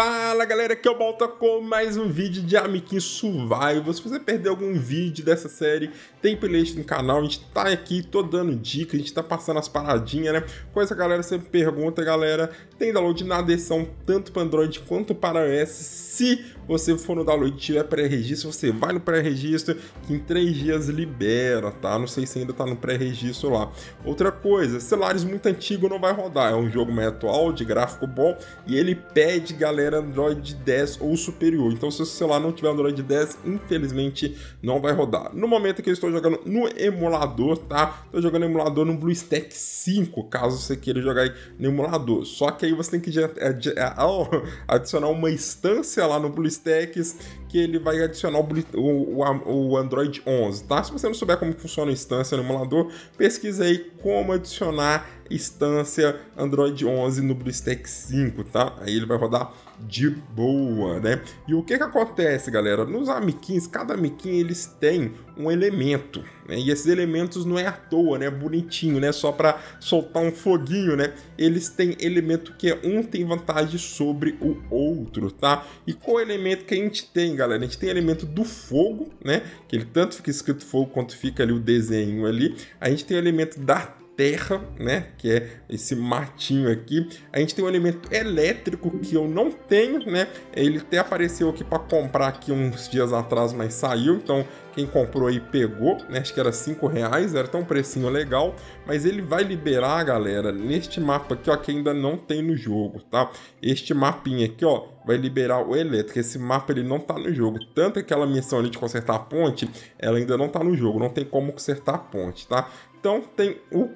Fala galera, aqui é o Balta com mais um vídeo de amiguinho Survival. Se você perdeu algum vídeo dessa série, tem playlist no canal, a gente tá aqui, tô dando dica, a gente tá passando as paradinhas, né? Coisa que a galera sempre pergunta, galera, tem download na adesão tanto para Android quanto para iOS. Se você for no download e tiver pré-registro, você vai no pré-registro que em três dias libera, tá? Não sei se ainda tá no pré-registro lá. Outra coisa, celulares muito antigo não vai rodar, é um jogo mais atual, de gráfico bom, e ele pede, galera, ter Android 10 ou superior. Então, se o celular não tiver Android 10, infelizmente não vai rodar. No momento que eu estou jogando no emulador, tá? Estou jogando emulador no BlueStack 5, caso você queira jogar no emulador. Só que aí você tem que é, é, adicionar uma instância lá no BlueStacks que ele vai adicionar o, o, Android 11, tá? Se você não souber como funciona a instância no emulador, pesquisa aí como adicionar instância Android 11 no BlueStack 5, tá? Aí ele vai rodar de boa, né? E o que que acontece, galera? Nos amiquins, cada amiquim eles têm um elemento, né? E esses elementos não é à toa, né? É bonitinho, né? Só para soltar um foguinho, né? Eles têm elemento que é um tem vantagem sobre o outro, tá? E qual elemento que a gente tem, galera? A gente tem elemento do fogo, né? Que ele tanto fica escrito fogo quanto fica ali o desenho ali. A gente tem o elemento da terra, né? Que é esse matinho aqui. A gente tem um elemento elétrico que eu não tenho, né? Ele até apareceu aqui para comprar aqui uns dias atrás, mas saiu. Então, quem comprou aí pegou, né? Acho que era 5 reais, era tão um precinho legal. Mas ele vai liberar, galera, neste mapa aqui, ó, que ainda não tem no jogo, tá? Este mapinha aqui, ó, vai liberar o elétrico. Esse mapa ele não tá no jogo. Tanto é aquela missão ali de consertar a ponte, ela ainda não tá no jogo. Não tem como consertar a ponte, tá? Então tem o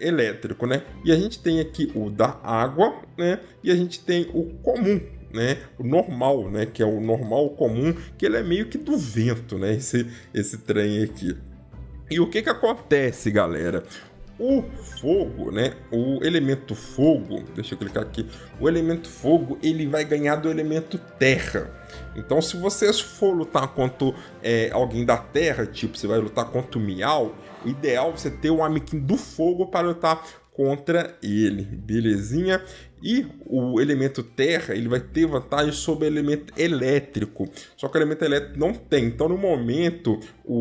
elétrico, né? E a gente tem aqui o da água, né? E a gente tem o comum, né, o normal, né, que é o normal comum, que ele é meio que do vento, né, esse, esse trem aqui. E o que que acontece, galera? O fogo, né? O elemento fogo, deixa eu clicar aqui. O elemento fogo, ele vai ganhar do elemento terra. Então, se você for lutar contra é, alguém da terra, tipo, você vai lutar contra o Miau, o ideal é você ter o um Amiquim do fogo para lutar contra ele, belezinha? E o elemento terra, ele vai ter vantagem sobre o elemento elétrico. Só que o elemento elétrico não tem. Então, no momento, o,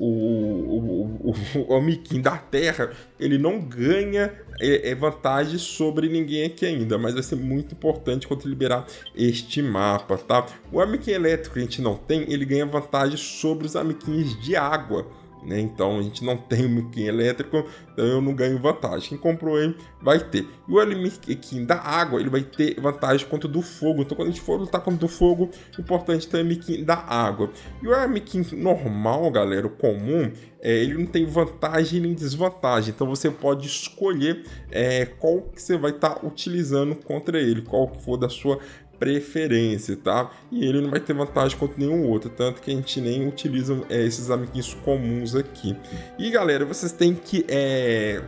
o, o, o, o, da terra, ele não ganha é, é, vantagem sobre ninguém aqui ainda. Mas vai ser muito importante quando liberar este mapa, tá? O amiquim elétrico que a gente não tem, ele ganha vantagem sobre os amiquins de água. Né? Então a gente não tem o elétrico, então eu não ganho vantagem. Quem comprou ele vai ter. E o Miquim da água, ele vai ter vantagem contra do fogo. Então quando a gente for lutar contra o fogo, importante ter é o Miquim da água. E o Miquim normal, galera, o comum, é, ele não tem vantagem nem desvantagem. Então você pode escolher é, qual que você vai estar tá utilizando contra ele, qual que for da sua preferência, tá? E ele não vai ter vantagem contra nenhum outro, tanto que a gente nem utiliza é, esses amiguinhos comuns aqui. E galera, vocês têm que é,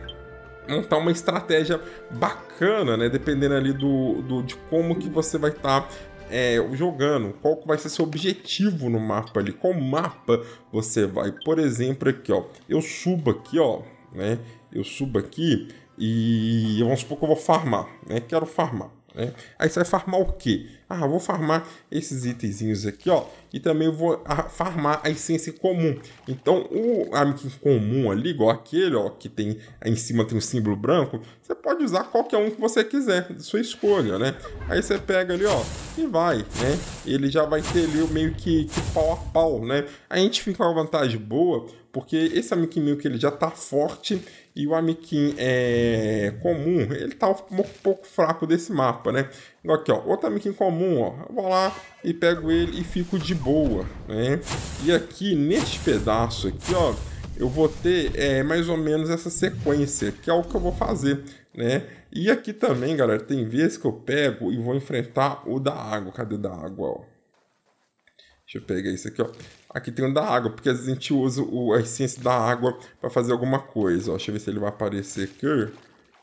montar uma estratégia bacana, né? Dependendo ali do, do de como que você vai estar tá é, jogando, qual vai ser seu objetivo no mapa ali, qual mapa você vai. Por exemplo, aqui, ó, eu subo aqui, ó, né? Eu subo aqui e vamos supor que eu vou farmar, né? Quero farmar. Né? Aí você vai farmar o quê? Ah, vou farmar esses itenzinhos aqui, ó. E também vou ah, farmar a essência comum. Então, o amigo comum ali, igual aquele, ó, que tem em cima tem um símbolo branco, você pode usar qualquer um que você quiser, sua escolha, né? Aí você pega ali, ó, e vai, né? Ele já vai ter ali meio que, que pau a pau, né? A gente fica com uma vantagem boa, porque esse amigo que ele já tá forte e o Amiquim é, comum, ele tá um pouco, um pouco fraco desse mapa, né? então aqui, ó, outro Amiquim comum, ó, eu vou lá e pego ele e fico de boa, né? E aqui, neste pedaço aqui, ó, eu vou ter é, mais ou menos essa sequência, que é o que eu vou fazer, né? E aqui também, galera, tem vezes que eu pego e vou enfrentar o da água, cadê da água, ó? Deixa eu pegar isso aqui, ó. Aqui tem o da água, porque às vezes a gente usa o, a essência da água para fazer alguma coisa, ó. Deixa eu ver se ele vai aparecer aqui.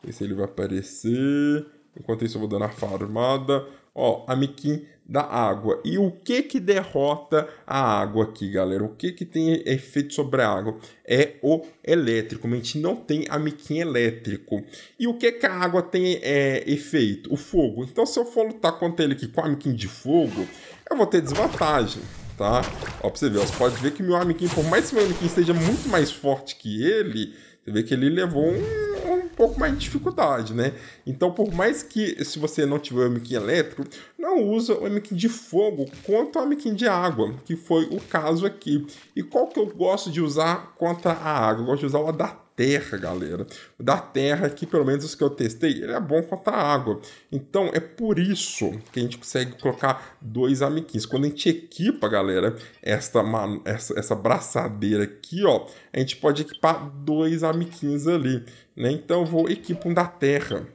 Ver se ele vai aparecer. Enquanto isso, eu vou dando a farmada. Ó, a Mikin da água. E o que que derrota a água aqui, galera? O que que tem efeito sobre a água? É o elétrico. A gente não tem amiquinho elétrico. E o que que a água tem é, efeito? O fogo. Então, se eu for lutar contra ele aqui com amiquinho de fogo, eu vou ter desvantagem tá? Ó, pra você ver, ó, você pode ver que meu amiguinho, por mais que meu amiguinho esteja muito mais forte que ele, você vê que ele levou um, pouco mais de dificuldade, né? Então, por mais que se você não tiver o Amiquim elétrico, não usa o Amiquim de fogo contra o Amiquim de água, que foi o caso aqui. E qual que eu gosto de usar contra a água? Eu gosto de usar o da terra, galera. O da terra aqui, pelo menos os que eu testei, ele é bom contra a água. Então, é por isso que a gente consegue colocar dois amiquins. Quando a gente equipa, galera, esta, essa, essa braçadeira aqui, ó, a gente pode equipar dois amiquins ali. Né? Então eu vou equipar um da terra.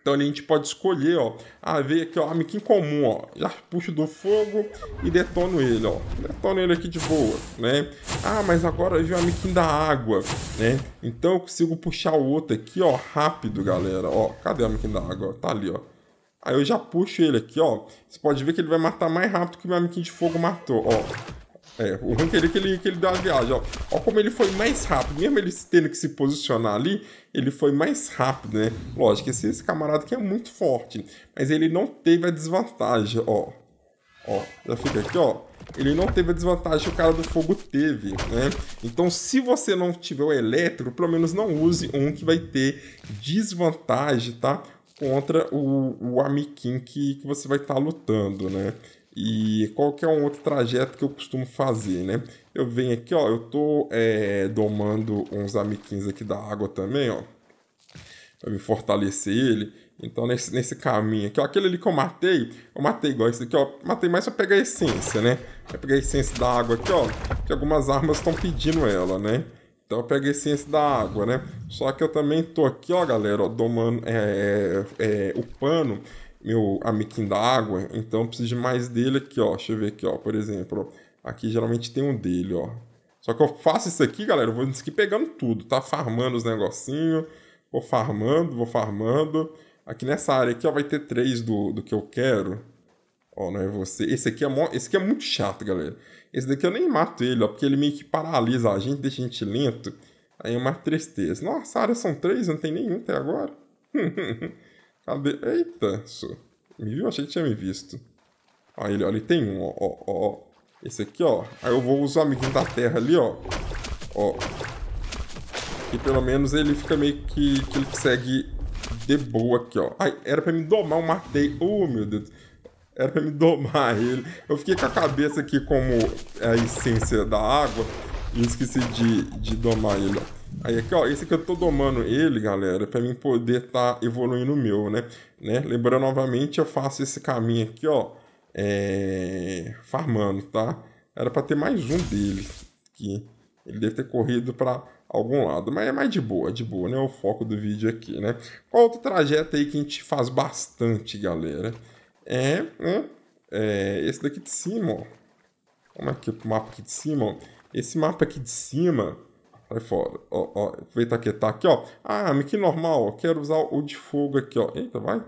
Então ali a gente pode escolher, ó, a ah, veia aqui, ó, amiguinho em comum, ó. Já puxo do fogo e detono ele, ó. Detono ele aqui de boa, né? Ah, mas agora veio o amiguinho da água, né? Então eu consigo puxar o outro aqui, ó, rápido, galera. Ó, cadê o amiguinho da água? Tá ali, ó. Aí eu já puxo ele aqui, ó. Você pode ver que ele vai matar mais rápido que o meu amiguinho de fogo matou, ó. É, o rank ele, é que ele, que ele deu a viagem, ó. ó. como ele foi mais rápido. Mesmo ele tendo que se posicionar ali, ele foi mais rápido, né? Lógico, esse, esse camarada aqui é muito forte. Mas ele não teve a desvantagem, ó. Ó, já fica aqui, ó ele não teve a desvantagem que o cara do fogo teve, né? Então, se você não tiver o elétrico, pelo menos não use um que vai ter desvantagem, tá? Contra o, o Amiquim que, que você vai estar tá lutando, né? e qualquer é um outro trajeto que eu costumo fazer, né? Eu venho aqui, ó, eu tô é, domando uns amiquinhos aqui da água também, ó, para me fortalecer ele. Então, nesse, nesse caminho aqui, ó, aquele ali que eu matei, eu matei igual esse aqui, ó, matei mais para pegar a essência, né? Pra pegar a essência da água aqui, ó, que algumas armas estão pedindo ela, né? Então eu pego a essência da água, né? Só que eu também tô aqui, ó, galera, ó, domando, é, é, pano meu da água, então eu preciso de mais dele aqui, ó. Deixa eu ver aqui, ó, por exemplo. Ó. Aqui geralmente tem um dele, ó. Só que eu faço isso aqui, galera, eu vou aqui pegando tudo, tá? Farmando os negocinhos, vou farmando, vou farmando. Aqui nessa área aqui, ó, vai ter três do, do que eu quero. Ó, não é você. Esse aqui é, mo... Esse aqui é muito chato, galera. Esse daqui eu nem mato ele, ó, porque ele meio que paralisa a gente, deixa a gente lento. Aí é uma tristeza. Nossa, área são três, não tem nenhum até agora. Cadê? Eita, isso. Me viu? Achei que tinha me visto. Ó, ah, ele, ó, ele tem um, ó, ó, ó. Esse aqui, ó. Aí eu vou usar o amiguinho da terra ali, ó. Ó. E pelo menos ele fica meio que, que ele consegue de boa aqui, ó. Ai, era pra me domar, eu matei. Oh, meu Deus. Era pra me domar ele. Eu fiquei com a cabeça aqui como é a essência da água e esqueci de, de domar ele, ó. Aí aqui, ó, esse que eu tô domando ele, galera, para mim poder tá evoluindo o meu, né? né? Lembrando novamente, eu faço esse caminho aqui, ó, é... farmando, tá? Era para ter mais um dele aqui. Ele deve ter corrido para algum lado, mas é mais de boa, de boa, né? o foco do vídeo aqui, né? Qual outro trajeto aí que a gente faz bastante, galera? É, né? É, esse daqui de cima, ó. Vamos aqui pro mapa aqui de cima, ó. Esse mapa aqui de cima Sai fora. Ó, ó, tá aproveita que tá aqui, ó. Ah, mas que normal, ó. Quero usar o de fogo aqui, ó. Eita, vai.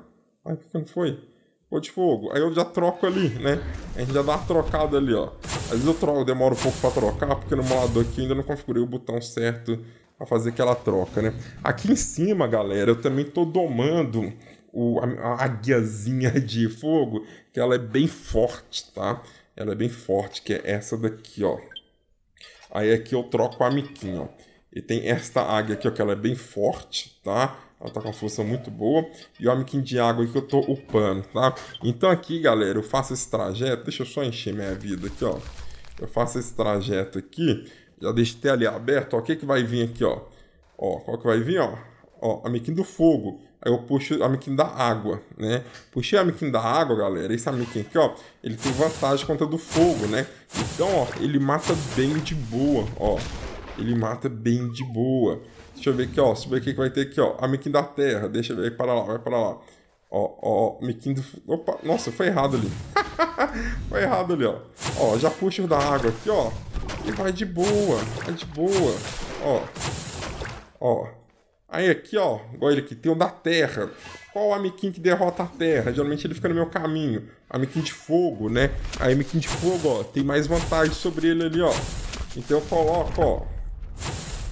Ai, por que não foi? O de fogo. Aí eu já troco ali, né? A gente já dá uma trocada ali, ó. Às vezes eu troco, demoro um pouco pra trocar, porque no emulador aqui eu ainda não configurei o botão certo pra fazer aquela troca, né? Aqui em cima, galera, eu também tô domando o, a, a guiazinha de fogo, que ela é bem forte, tá? Ela é bem forte, que é essa daqui, ó. Aí aqui eu troco a miquinha, ó. E tem esta águia aqui, ó, que ela é bem forte, tá? Ela tá com uma força muito boa. E o amiquinho de água que eu tô upando, tá? Então aqui, galera, eu faço esse trajeto. Deixa eu só encher minha vida aqui, ó. Eu faço esse trajeto aqui. Já deixei ali aberto, ó. O que que vai vir aqui, ó? Ó, qual que vai vir, ó? Ó, amequim do fogo. Aí eu puxo o amequim da água, né? Puxei o amequim da água, galera. Esse amequim aqui, ó, ele tem vantagem contra do fogo, né? Então, ó, ele mata bem de boa, ó. Ele mata bem de boa. Deixa eu ver aqui, ó. Deixa eu ver o que vai ter aqui, ó. Amequim da terra. Deixa eu ver. Vai para lá, vai para lá. Ó, ó, amequim do... Opa, nossa, foi errado ali. foi errado ali, ó. Ó, já puxo o da água aqui, ó. E vai de boa, vai de boa. Ó, ó. Aí aqui, ó, igual ele aqui, tem o da terra. Qual o amiguinho que derrota a terra? Geralmente ele fica no meu caminho. Amiquim de fogo, né? Aí amiguinho de fogo, ó, tem mais vantagem sobre ele ali, ó. Então eu coloco, ó.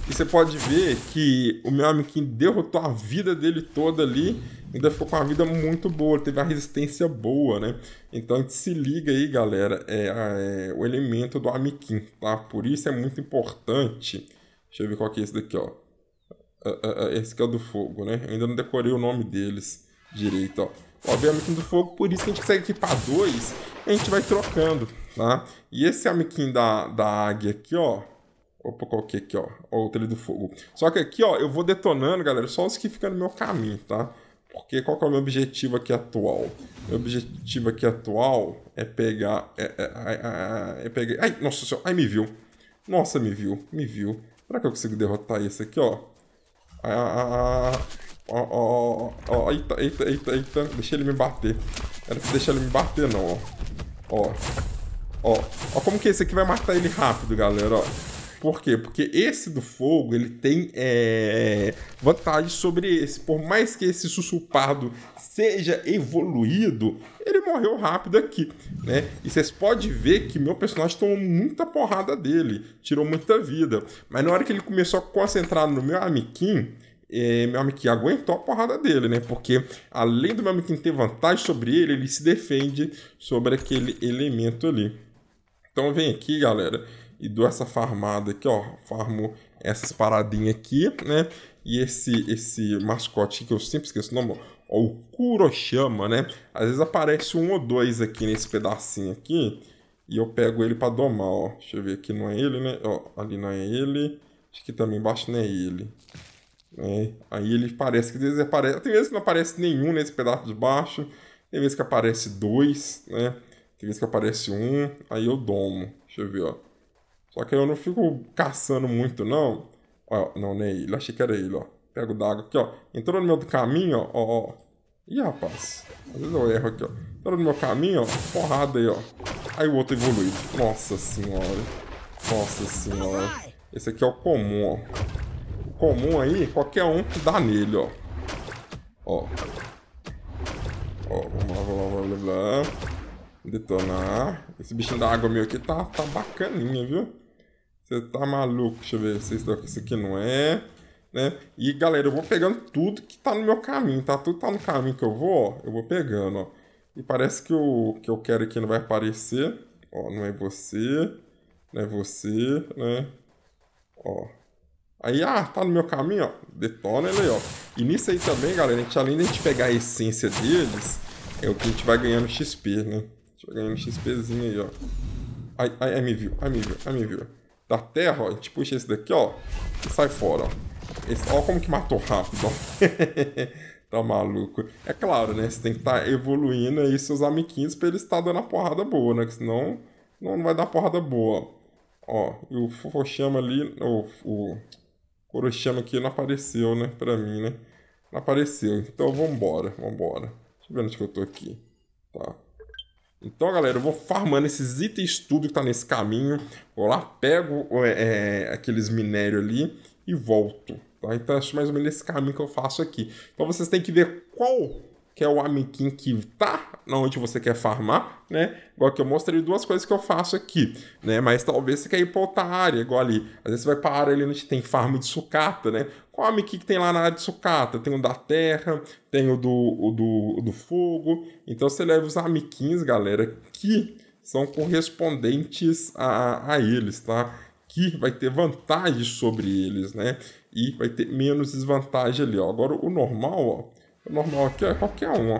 E você pode ver que o meu amiguinho derrotou a vida dele toda ali. Ainda ficou com uma vida muito boa, teve uma resistência boa, né? Então a gente se liga aí, galera, é, é o elemento do amiguinho, tá? Por isso é muito importante. Deixa eu ver qual que é esse daqui, ó esse que é o do fogo, né? Eu ainda não decorei o nome deles direito, ó. Ó, veio do fogo, por isso que a gente consegue equipar dois, a gente vai trocando, tá? E esse amiguinho da, da águia aqui, ó. Opa, qual que aqui, ó? Outro ali do fogo. Só que aqui, ó, eu vou detonando, galera, só os que ficam no meu caminho, tá? Porque qual que é o meu objetivo aqui atual? Meu objetivo aqui atual é pegar... É, é, é, é pegar... Ai, nossa senhora, ai, me viu. Nossa, me viu, me viu. Será que eu consigo derrotar esse aqui, ó? Ah, ó, ó, ó, eita, eita, eita, eita. Deixa ele me bater. Era pra deixar ele me bater, não, ó. Ó. Ó. Ó como que esse aqui vai matar ele rápido, galera, ó. Por quê? Porque esse do fogo, ele tem é, é vantagem sobre esse. Por mais que esse sussurpado seja evoluído, ele morreu rápido aqui, né? E vocês podem ver que meu personagem tomou muita porrada dele, tirou muita vida. Mas na hora que ele começou a concentrar no meu amiguinho, é, meu amiguinho aguentou a porrada dele, né? Porque além do meu amiguinho ter vantagem sobre ele, ele se defende sobre aquele elemento ali. Então vem aqui, galera, e dou essa farmada aqui, ó, farmo essas paradinhas aqui, né? E esse, esse mascote que eu sempre esqueço o nome, ó, o Kuroshama, né? Às vezes aparece um ou dois aqui nesse pedacinho aqui, e eu pego ele para domar, ó. Deixa eu ver aqui, não é ele, né? Ó, ali não é ele. Acho que também embaixo não é ele. É, aí ele parece que às vezes aparece. Tem vezes que não aparece nenhum nesse pedaço de baixo. Tem vezes que aparece dois, né? Tem vezes que aparece um. Aí eu domo. Deixa eu ver, ó. Só que eu não fico caçando muito, não. Ó, não, nem ele. Achei que era ele, ó. Pego d'água aqui, ó. Entrou no meu caminho, ó, ó, Ih, rapaz. Às vezes eu erro aqui, ó. Entrou no meu caminho, ó. Porrada aí, ó. Aí o outro evolui Nossa senhora. Nossa senhora. Esse aqui é o comum, ó. O comum aí, qualquer um que dá nele, ó. Ó. Ó, vamos lá, vamos lá, vamos lá. Detonar. Esse bichinho da água meu aqui tá, tá bacaninha, viu? Você tá maluco? Deixa eu ver se isso aqui, isso aqui não é. Né? E galera, eu vou pegando tudo que tá no meu caminho, tá? Tudo tá no caminho que eu vou, ó, eu vou pegando, ó. E parece que o que eu quero aqui não vai aparecer. Ó, não é você, não é você, né? Ó. Aí, ah, tá no meu caminho, ó. Detona ele aí, ó. E nisso aí também, galera, a gente, além de a gente pegar a essência deles, é o que a gente vai ganhando XP, né? A gente vai ganhando XPzinho aí, ó. ai, ai, me viu, ai, me viu, ai, me viu da terra, ó, a gente puxa esse daqui, ó, e sai fora, ó. Esse, ó como que matou rápido, ó. tá maluco. É claro, né, você tem que estar tá evoluindo aí seus amiguinhos pra eles estar dando a porrada boa, né, que senão não, não vai dar porrada boa. Ó, e o Fofoxama ali, o, o Orochama aqui não apareceu, né, pra mim, né. Não apareceu, então vambora, vambora. Deixa eu ver onde que eu tô aqui. Tá. Então, galera, eu vou farmando esses itens tudo que tá nesse caminho. Vou lá, pego é, é aqueles minérios ali e volto. Tá? Então, acho mais ou menos esse caminho que eu faço aqui. Então, vocês têm que ver qual que é o Amikin que tá na onde você quer farmar, né? Igual que eu mostrei duas coisas que eu faço aqui, né? Mas talvez você quer ir para outra área, igual ali. Às vezes você vai para área ali onde tem farm de sucata, né? Qual Amikin que tem lá na área de sucata? Tem o da terra, tem o do, o do, o do fogo. Então você leva os Amikins, galera, que são correspondentes a, a eles, tá? Que vai ter vantagem sobre eles, né? E vai ter menos desvantagem ali, ó. Agora, o normal, ó, é normal, aqui é qualquer um, ó.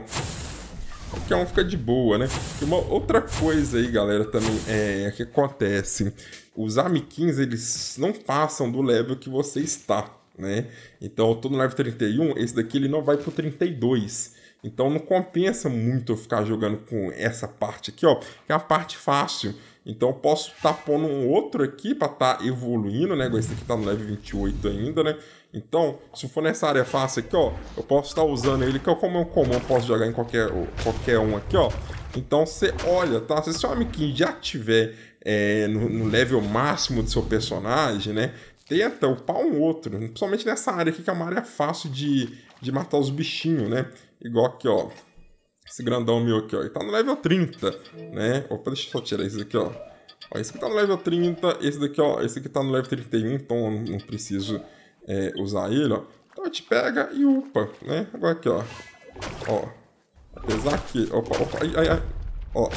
Qualquer um fica de boa, né? E uma outra coisa aí, galera, também é, é que acontece. Os amiguinhos, eles não passam do level que você está, né? Então, eu tô no level 31, esse daqui ele não vai pro 32. Então, não compensa muito eu ficar jogando com essa parte aqui, ó. Que é uma parte fácil. Então eu posso estar tá pondo um outro aqui para estar tá evoluindo, né? Esse aqui tá no level 28 ainda, né? Então, se for nessa área fácil aqui, ó, eu posso estar usando ele, que é é eu, como é um comum, posso jogar em qualquer, qualquer um aqui, ó. Então, você olha, tá? Se seu amiguinho já tiver é, no, no level máximo do seu personagem, né? Tenta upar um outro, principalmente nessa área aqui, que é uma área fácil de, de matar os bichinhos, né? Igual aqui, ó. Esse grandão meu aqui, ó. Ele tá no level 30, né? Opa, deixa eu só tirar isso aqui, ó. ó. Esse aqui tá no level 30, esse daqui, ó. Esse aqui tá no level 31, então eu não preciso é, usar ele, ó, então a gente pega e upa, né? Agora aqui, ó. Ó. Apesar que. Opa, opa, ai, ai, ai. Ó.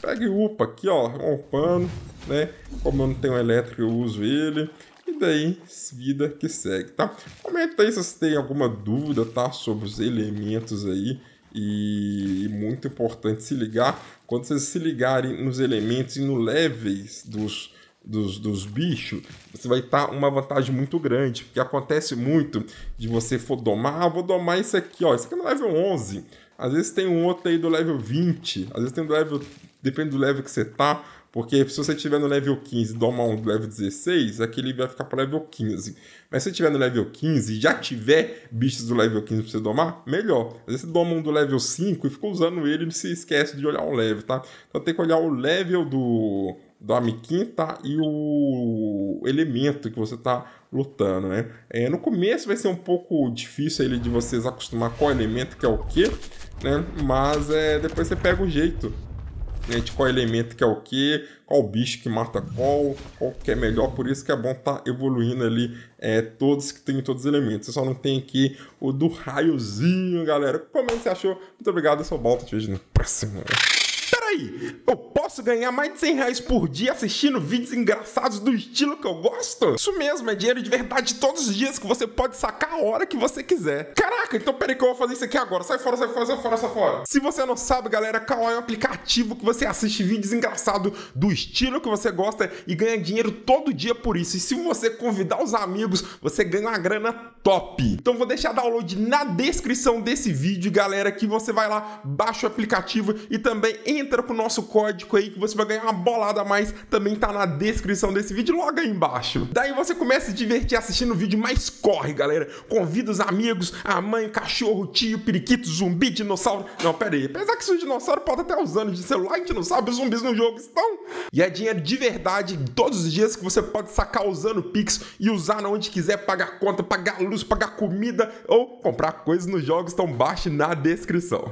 Pega e upa aqui, ó. pano, né? Como eu não tenho elétrico, eu uso ele. E daí, vida que segue, tá? Comenta aí se você tem alguma dúvida, tá? Sobre os elementos aí. E muito importante se ligar. Quando vocês se ligarem nos elementos e no levels dos dos, dos bichos, você vai estar tá uma vantagem muito grande, porque acontece muito de você for domar, ah, vou domar isso aqui, ó, isso aqui é no level 11, às vezes tem um outro aí do level 20, às vezes tem do level, depende do level que você tá, porque se você estiver no level 15 e domar um do level 16, aquele vai ficar para level 15. Mas se você estiver no level 15 e já tiver bichos do level 15 para você domar, melhor. Às vezes você doma um do level 5 e fica usando ele e se esquece de olhar o level, tá? Então tem que olhar o level do, do da tá e o elemento que você tá lutando, né? É, no começo vai ser um pouco difícil ele de vocês acostumar qual elemento que é o que, né? Mas é, depois você pega o jeito né, de qual elemento que é o que, qual bicho que mata qual, qual que é melhor, por isso que é bom estar tá evoluindo ali é, todos que tem todos os elementos. Você só não tem aqui o do raiozinho, galera. Comenta se é achou. Muito obrigado, eu sou o Balta, te vejo no próximo aí, eu posso ganhar mais de 100 reais por dia assistindo vídeos engraçados do estilo que eu gosto? Isso mesmo, é dinheiro de verdade todos os dias que você pode sacar a hora que você quiser. Caraca, então peraí que eu vou fazer isso aqui agora. Sai fora, sai fora, sai fora, sai fora. Se você não sabe, galera, Kawai é um aplicativo que você assiste vídeos engraçados do estilo que você gosta e ganha dinheiro todo dia por isso. E se você convidar os amigos, você ganha uma grana top. Então vou deixar download na descrição desse vídeo, galera, que você vai lá, baixa o aplicativo e também entra entra pro nosso código aí que você vai ganhar uma bolada a mais, também tá na descrição desse vídeo logo aí embaixo. Daí você começa a se divertir assistindo o vídeo, mas corre, galera. Convida os amigos, a mãe, cachorro, tio, periquito, zumbi, dinossauro. Não, pera aí. Apesar que se o dinossauro pode até os de celular, a gente não sabe, os zumbis no jogo estão. E é dinheiro de verdade todos os dias que você pode sacar usando o Pix e usar na onde quiser, pagar conta, pagar luz, pagar comida ou comprar coisas nos jogos, então baixe na descrição.